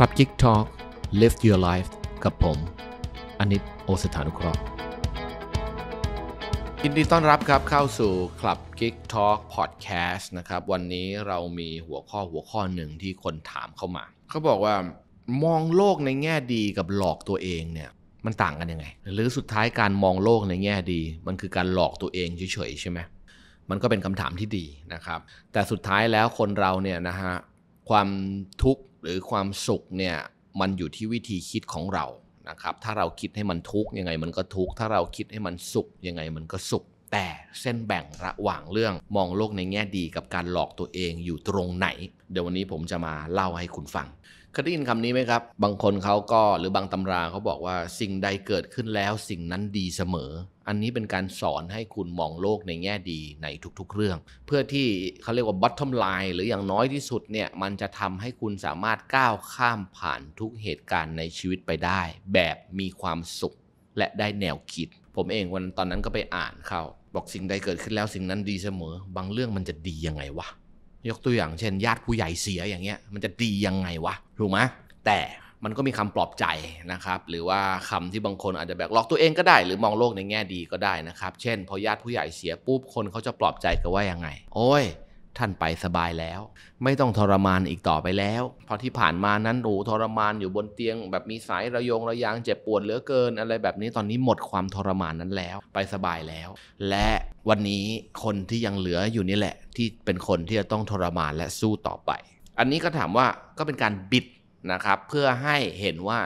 ครับจิกทอล์ก Live Your Life กับผมอนิตโอสถานุเคราะห์ยินดีต้อนรับครับเข้าสู่ Club Geek Talk Podcast นะครับวันนี้เรามีหัวข้อหัวข้อหนึ่งที่คนถามเข้ามา เขาบอกว่ามองโลกในแง่ดีกับหลอกตัวเองเนี่ยมันต่างกันยังไง หรือสุดท้ายการมองโลกในแง่ดีมันคือการหลอกตัวเองเฉยๆใช่ไหมมันก็เป็นคำถามที่ดีนะครับแต่สุดท้ายแล้วคนเราเนี่ยนะฮะความทุกข์หรือความสุขเนี่ยมันอยู่ที่วิธีคิดของเรานะครับถ้าเราคิดให้มันทุกข์ยังไงมันก็ทุกข์ถ้าเราคิดให้มันสุขยังไงมันก็สุข แต่เส้นแบ่งระหว่างเรื่องมองโลกในแง่ดีกับการหลอกตัวเองอยู่ตรงไหน เดี๋ยววันนี้ผมจะมาเล่าให้คุณฟังเคยได้ยินคำนี้ไหมครับ บางคนเขาก็หรือบางตำราเขาบอกว่าสิ่งใดเกิดขึ้นแล้วสิ่งนั้นดีเสมอ อันนี้เป็นการสอนให้คุณมองโลกในแง่ดีในทุกๆเรื่อง เพื่อที่เขาเรียกว่า bottom line หรืออย่างน้อยที่สุดเนี่ยมันจะทำให้คุณสามารถก้าวข้ามผ่านทุกเหตุการณ์ในชีวิตไปได้ แบบมีความสุขและได้แนวคิด ผมเองวันตอนนั้นก็ไปอ่านเขาบอกสิ่งใดเกิดขึ้นแล้วสิ่งนั้นดีเสมอ บางเรื่องมันจะดียังไงวะยกตัวอย่างเช่น ญาติผู้ใหญ่เสียอย่างเงี้ยมันจะดียังไงวะถูกไหมแต่มันก็มีคำปลอบใจนะครับหรือว่าคำที่บางคนอาจจะแบกล็อกตัวเองก็ได้ หรือมองโลกในแง่ดีก็ได้นะครับเช่น พอญาติผู้ใหญ่เสียปุ๊บ คนเขาจะปลอบใจกันว่ายังไง โอ้ยท่านไปสบายแล้ว ไม่ต้องทรมานอีกต่อไปแล้ว เพราะที่ผ่านมานั้นหนูทรมานอยู่บนเตียง แบบมีสายระยงระยางเจ็บปวดเหลือเกิน อะไรแบบนี้ตอนนี้หมดความทรมานนั้นแล้ว ไปสบายแล้ว และวันนี้คนที่ยังเหลืออยู่นี่แหละ ที่เป็นคนที่จะต้องทรมานและสู้ต่อไป อันนี้ก็ถามว่าก็เป็นการบิดนะครับเพื่อให้เห็นว่า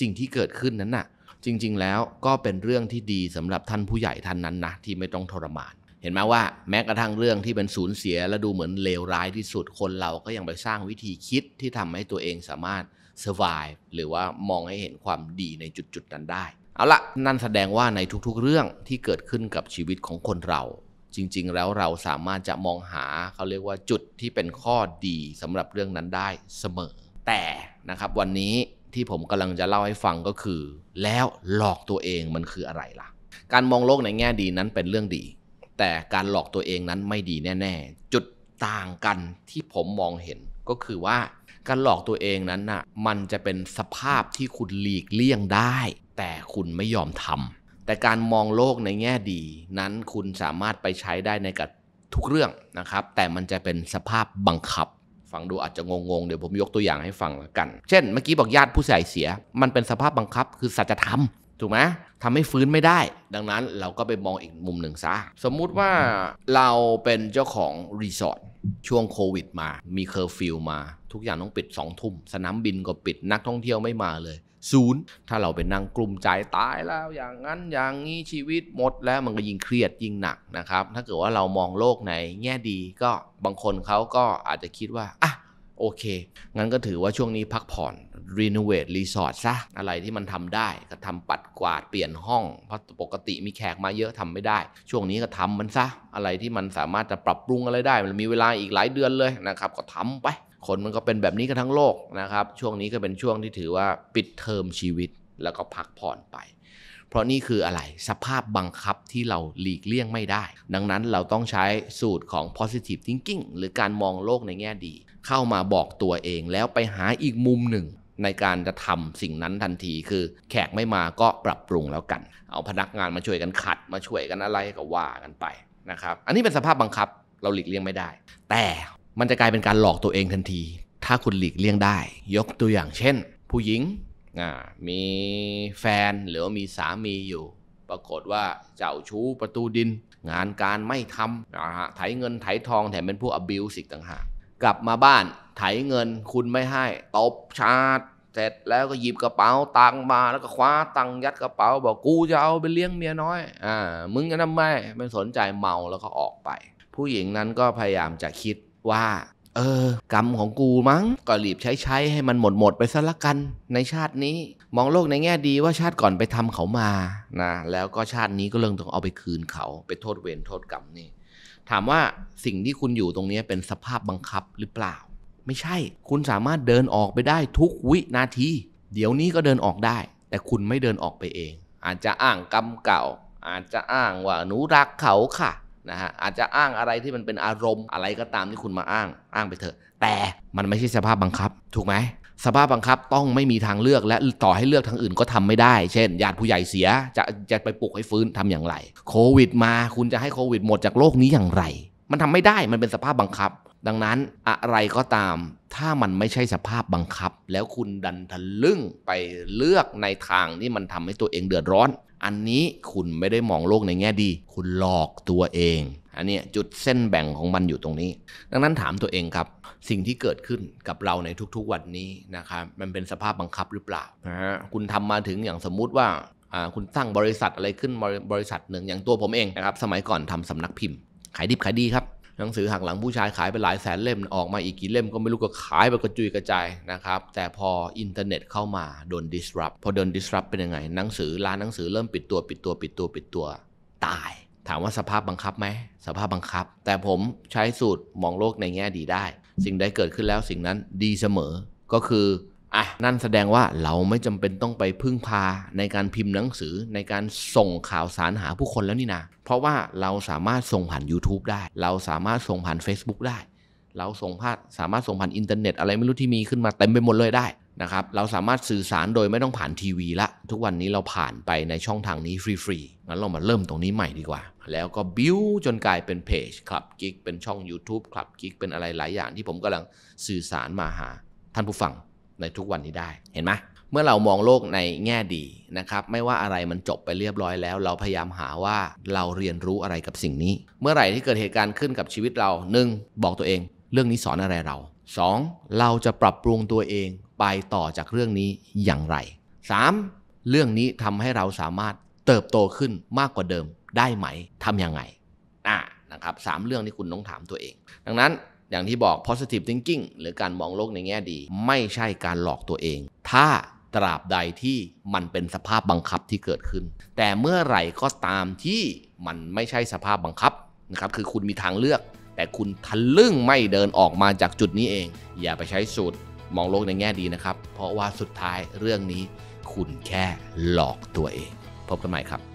สิ่งที่เกิดขึ้นนั้นน่ะจริงๆ แล้วก็เป็นเรื่องที่ดีสำหรับท่านผู้ใหญ่ท่านนั้นนะที่ไม่ต้องทรมานเห็นไหมว่าแม้กระทั่งเรื่องที่เป็นสูญเสียและดูเหมือนเลวร้ายที่สุดคนเราก็ยังไปสร้างวิธีคิดที่ทำให้ตัวเองสามารถ survive หรือว่ามองให้เห็นความดีในจุดๆนั้นได้เอาละนั่นแสดงว่าในทุก ๆ เรื่องที่เกิดขึ้นกับชีวิตของคนเรา จริงๆ แล้วเราสามารถจะมองหาเขาเรียกว่าจุดที่เป็นข้อดีสำหรับเรื่องนั้นได้เสมอ แต่นะครับวันนี้ที่ผมกำลังจะเล่าให้ฟังก็คือ แล้วหลอกตัวเองมันคืออะไรล่ะ การมองโลกในแง่ดีนั้นเป็นเรื่องดีแต่การหลอกตัวเองนั้นไม่ดีแน่ ๆ จุดต่างกันที่ผมมองเห็นก็คือว่าการหลอกตัวเองนั้นนะ่ะมันจะเป็นสภาพที่คุณหลีกเลี่ยงได้ แต่คุณไม่ยอมทำแต่การมองโลกในแง่ดีนั้นคุณสามารถไปใช้ได้ในกับทุกเรื่องนะครับ แต่มันจะเป็นสภาพบังคับฟังดูอาจจะงงๆ เดี๋ยวผมยกตัวอย่างให้ฟังลวกัน เช่น เมื่อกี้บอกญาติผู้เสียเสีย มันเป็นสภาพบังคับคือสัจธรรมถูกไหมทำให้ฟื้นไม่ได้ ดังนั้นเราก็ไปมองอีกมุมหนึ่งซะ สมมุติว่าเราเป็นเจ้าของรีสอร์ทช่วงโควิดมา มีเคอร์ฟิวมา ทุกอย่างต้องปิดสองทุ่ม สนามบินก็ปิดนักท่องเที่ยวไม่มาเลยศูนย์ ถ้าเราไปนั่งกลุ่มใจตายแล้ว อย่างนั้นอย่างนี้ ชีวิตหมดแล้วมันก็ยิ่งเครียดยิ่งหนักนะครับ ถ้าเกิดว่าเรามองโลกในแง่ดีก็บางคนเขาก็อาจจะคิดว่าอ่ะโอเคงั้นก็ถือว่าช่วงนี้พักผ่อนรีโนเวทรีสอร์ทซะอะไรที่มันทำได้ก็ทำปัดกวาดเปลี่ยนห้อง เพราะปกติมีแขกมาเยอะทำไม่ได้ ช่วงนี้ก็ทำมันซะอะไรที่มันสามารถจะปรับปรุงอะไรได้ มันมีเวลาอีกหลายเดือนเลยนะครับก็ทำไป คนมันก็เป็นแบบนี้กันทั้งโลกนะครับ ช่วงนี้ก็เป็นช่วงที่ถือว่าปิดเทอมชีวิต แล้วก็พักผ่อนไป เพราะนี่คืออะไรสภาพบังคับที่เราหลีกเลี่ยงไม่ได้ ดังนั้นเราต้องใช้สูตรของ positive thinking หรือการมองโลกในแง่ดี เข้ามาบอกตัวเองแล้วไปหาอีกมุมหนึ่งในการจะทำสิ่งนั้นทันทีคือแขกไม่มาก็ปรับปรุงแล้วกัน เอาพนักงานมาช่วยกันขัดมาช่วยกันอะไรก็ว่ากันไปนะครับอันนี้เป็นสภาพบังคับเราหลีกเลี่ยงไม่ได้ แต่มันจะกลายเป็นการหลอกตัวเองทันที ถ้าคุณหลีกเลี่ยงได้ ยกตัวอย่างเช่น ผู้หญิงมีแฟน หรือว่ามีสามีอยู่ ปรากฏว่าเจ้าชู้ประตูดิน งานการไม่ทำนะฮะไถเงินไถทองแถมเป็นผู้อบิวสิกต่างหากกลับมาบ้านไถเงินคุณไม่ให้ตบชาติเสร็จแล้วก็หยิบกระเป๋าตังมาแล้วก็คว้าตังยัดกระเป๋า บอกกูจะเอาไปเลี้ยงเมียน้อย อ่า มึงจะทำไมไม่สนใจเมาแล้วก็ออกไป ผู้หญิงนั้นก็พยายามจะคิดว่าเออกรรมของกูมั้งก็รีบใช้ใช้ให้มันหมดหมดไปซะละกัน ในชาตินี้มองโลกในแง่ดีว่าชาติก่อนไปทำเขามานะแล้วก็ชาตินี้ก็เรื่องต้องเอาไปคืนเขา ไปโทษเวรโทษกรรมนี่ถามว่าสิ่งที่คุณอยู่ตรงนี้เป็นสภาพบังคับหรือเปล่าไม่ใช่ คุณสามารถเดินออกไปได้ทุกวินาที เดี๋ยวนี้ก็เดินออกได้ แต่คุณไม่เดินออกไปเอง อาจจะอ้างกรรมเก่า อาจจะอ้างว่าหนูรักเขาค่ะนะฮะ อาจจะอ้างอะไรที่มันเป็นอารมณ์อะไรก็ตามที่คุณมาอ้างอ้างไปเถอะ แต่มันไม่ใช่สภาพบังคับ ถูกไหม สภาพบังคับต้องไม่มีทางเลือกและต่อให้เลือกทางอื่นก็ทำไม่ได้ เช่น ญาติผู้ใหญ่เสียจะจะไปปลุกให้ฟื้นทำอย่างไร โควิดมาคุณจะให้โควิดหมดจากโลกนี้อย่างไร มันทำไม่ได้ มันเป็นสภาพบังคับดังนั้นอะไรก็ตามถ้ามันไม่ใช่สภาพบังคับ แล้วคุณดันทะลึ่งไปเลือกในทางที่มันทำให้ตัวเองเดือดร้อน อันนี้คุณไม่ได้มองโลกในแง่ดี คุณหลอกตัวเอง อันนี้จุดเส้นแบ่งของมันอยู่ตรงนี้ ดังนั้นถามตัวเองครับสิ่งที่เกิดขึ้นกับเราในทุกๆวันนี้นะครับมันเป็นสภาพบังคับหรือเปล่านะฮะคุณทำมาถึงอย่างสมมุติว่าคุณสร้างบริษัทอะไรขึ้นบริษัทหนึ่งอย่างตัวผมเองนะครับสมัยก่อนทำสำนักพิมพ์ขายดิบขายดีครับหนังสือหักหลังผู้ชายขายไปหลายแสนเล่ม ออกมาอีกกี่เล่มก็ไม่รู้ก็ขายไปกระจุยกระจายนะครับแต่พออินเทอร์เน็ตเข้ามาโดน disrupt พอโดน disrupt เป็นยังไงหนังสือร้านหนังสือเริ่มปิดตัวปิดตัวปิดตัวปิดตัว ตาย ถามว่าสภาพบังคับไหม สภาพบังคับ แต่ผมใช้สูตรมองโลกในแง่ดีได้ สิ่งใดเกิดขึ้นแล้วสิ่งนั้นดีเสมอ ก็คืออ่ะนั่นแสดงว่าเราไม่จำเป็นต้องไปพึ่งพาในการพิมพ์หนังสือในการส่งข่าวสารหาผู้คนแล้วนี่นะเพราะว่าเราสามารถส่งผ่าน YouTube ได้ เราสามารถส่งผ่าน Facebook ได้ เราส่งผ่านสามารถส่งผ่านอินเทอร์เน็ตอะไรไม่รู้ที่มีขึ้นมา เต็มไปหมดเลยได้นะครับเราสามารถสื่อสารโดยไม่ต้องผ่านทีวีละทุกวันนี้เราผ่านไปในช่องทางนี้ฟรีๆงั้นเรามาเริ่มตรงนี้ใหม่ดีกว่า แล้วก็บิวจนกลายเป็นเพจคลับกิ๊กเป็นช่อง YouTube คลับกิ๊กเป็นอะไรหลายอย่างที่ผมกำลังสื่อสารมาหาท่านผู้ฟังในทุกวันนี้ได้เห็นไหมเมื่อเรามองโลกในแง่ดีนะครับไม่ว่าอะไรมันจบไปเรียบร้อยแล้วเราพยายามหาว่าเราเรียนรู้อะไรกับสิ่งนี้ เมื่อไหร่ที่เกิดเหตุการณ์ขึ้นกับชีวิตเราหนึ่งบอกตัวเอง เรื่องนี้สอนอะไรเรา 2. เราจะปรับปรุงตัวเองไปต่อจากเรื่องนี้อย่างไร 3. เรื่องนี้ทำให้เราสามารถเติบโตขึ้นมากกว่าเดิม ได้ไหมทำยังไงอ่านะครับสามเรื่องนี้คุณต้องถามตัวเอง ดังนั้นอย่างที่บอก positive thinking หรือการมองโลกในแง่ดี ไม่ใช่การหลอกตัวเอง ถ้าตราบใดที่มันเป็นสภาพบังคับที่เกิดขึ้น แต่เมื่อไหร่ก็ตามที่มันไม่ใช่สภาพบังคับ นะครับ คือคุณมีทางเลือก แต่คุณทะลึ่งไม่เดินออกมาจากจุดนี้เอง อย่าไปใช้สูตรมองโลกในแง่ดีนะครับ เพราะว่าสุดท้ายเรื่องนี้ คุณแค่หลอกตัวเองพบกันใหม่ครับ